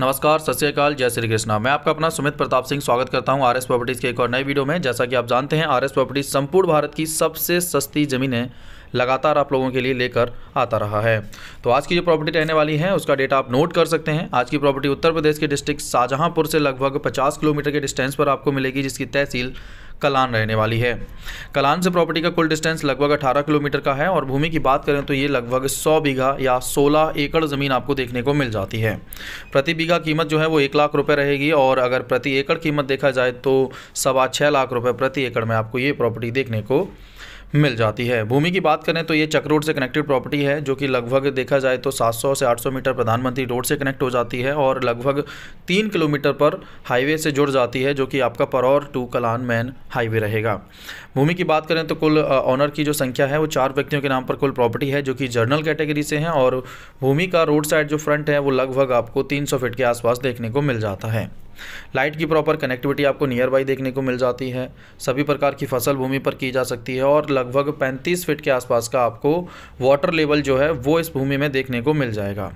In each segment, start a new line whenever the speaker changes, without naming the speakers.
नमस्कार सत श्रीकाल जय श्री कृष्णा मैं आपका अपना सुमित प्रताप सिंह स्वागत करता हूं आरएस प्रॉपर्टीज़ के एक और नए वीडियो में जैसा कि आप जानते हैं आरएस प्रॉपर्टीज़ संपूर्ण भारत की सबसे सस्ती ज़मीनें लगातार आप लोगों के लिए लेकर आता रहा है तो आज की जो प्रॉपर्टी रहने वाली है उसका डेटा आप नोट कर सकते हैं आज की प्रॉपर्टी उत्तर प्रदेश के डिस्ट्रिक्ट शाहजहाँपुर से लगभग पचास किलोमीटर के डिस्टेंस पर आपको मिलेगी जिसकी तहसील कलान रहने वाली है कलान से प्रॉपर्टी का कुल डिस्टेंस लगभग अठारह किलोमीटर का है और भूमि की बात करें तो ये लगभग सौ बीघा या सोलह एकड़ ज़मीन आपको देखने को मिल जाती है प्रति बीघा कीमत जो है वो एक लाख रुपये रहेगी और अगर प्रति एकड़ कीमत देखा जाए तो सवा छः लाख रुपये प्रति एकड़ में आपको ये प्रॉपर्टी देखने को मिल जाती है भूमि की बात करें तो ये चक रोड से कनेक्टेड प्रॉपर्टी है जो कि लगभग देखा जाए तो 700 से 800 मीटर प्रधानमंत्री रोड से कनेक्ट हो जाती है और लगभग तीन किलोमीटर पर हाईवे से जुड़ जाती है जो कि आपका Paraur to Kalan main highway रहेगा भूमि की बात करें तो कुल ऑनर की जो संख्या है वो चार व्यक्तियों के नाम पर कुल प्रॉपर्टी है जो कि जर्नल कैटेगरी से हैं और भूमि का रोड साइड जो फ्रंट है वो लगभग आपको तीन फीट के आसपास देखने को मिल जाता है लाइट की प्रॉपर कनेक्टिविटी आपको नियर बाई देखने को मिल जाती है सभी प्रकार की फसल भूमि पर की जा सकती है और लगभग 35 फीट के आसपास का आपको वाटर लेवल जो है वो इस भूमि में देखने को मिल जाएगा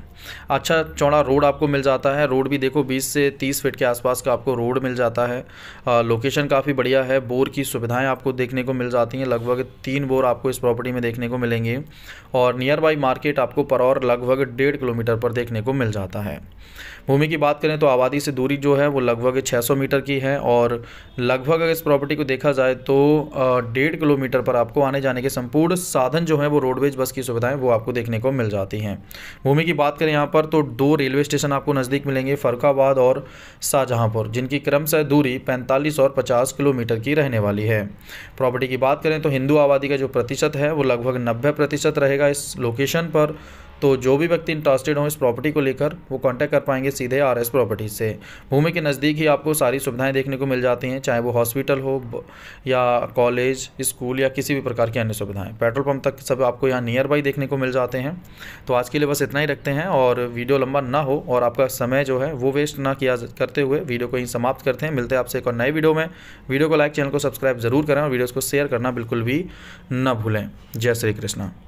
अच्छा चौड़ा रोड आपको मिल जाता है रोड भी देखो 20 से 30 फीट के आसपास का आपको रोड मिल जाता है आ, लोकेशन काफ़ी बढ़िया है बोर की सुविधाएँ आपको देखने को मिल जाती हैं लगभग तीन बोर आपको इस प्रॉपर्टी में देखने को मिलेंगे और नियर बाई मार्केट आपको पर और लगभग डेढ़ किलोमीटर पर देखने को मिल जाता है भूमि की बात करें तो आबादी से दूरी जो है है वो लगभग 600 मीटर की है और लगभग अगर इस प्रॉपर्टी को देखा जाए तो डेढ़ किलोमीटर पर आपको आने जाने के संपूर्ण साधन जो है वो रोडवेज बस की सुविधाएं वो आपको देखने को मिल जाती हैं भूमि की बात करें यहाँ पर तो दो रेलवे स्टेशन आपको नज़दीक मिलेंगे फरुखाबाद और शाहजहाँपुर जिनकी क्रमशः दूरी पैंतालीस और पचास किलोमीटर की रहने वाली है प्रॉपर्टी की बात करें तो हिंदू आबादी का जो प्रतिशत है वो लगभग नब्बे प्रतिशत रहेगा इस लोकेशन पर तो जो भी व्यक्ति इंटरेस्टेड हों इस प्रॉपर्टी को लेकर वो कांटेक्ट कर पाएंगे सीधे आर एस प्रॉपर्टी से भूमि के नज़दीक ही आपको सारी सुविधाएं देखने को मिल जाती हैं चाहे वो हॉस्पिटल हो या कॉलेज स्कूल या किसी भी प्रकार की अन्य सुविधाएं पेट्रोल पंप तक सब आपको यहाँ नियर बाई देखने को मिल जाते हैं तो आज के लिए बस इतना ही रखते हैं और वीडियो लंबा ना हो और आपका समय जो है वो वेस्ट ना किया करते हुए वीडियो को यहीं समाप्त करते हैं मिलते हैं आपसे एक और नए वीडियो में वीडियो को लाइक चैनल को सब्सक्राइब जरूर करें और वीडियोज़ को शेयर करना बिल्कुल भी ना भूलें जय श्री कृष्णा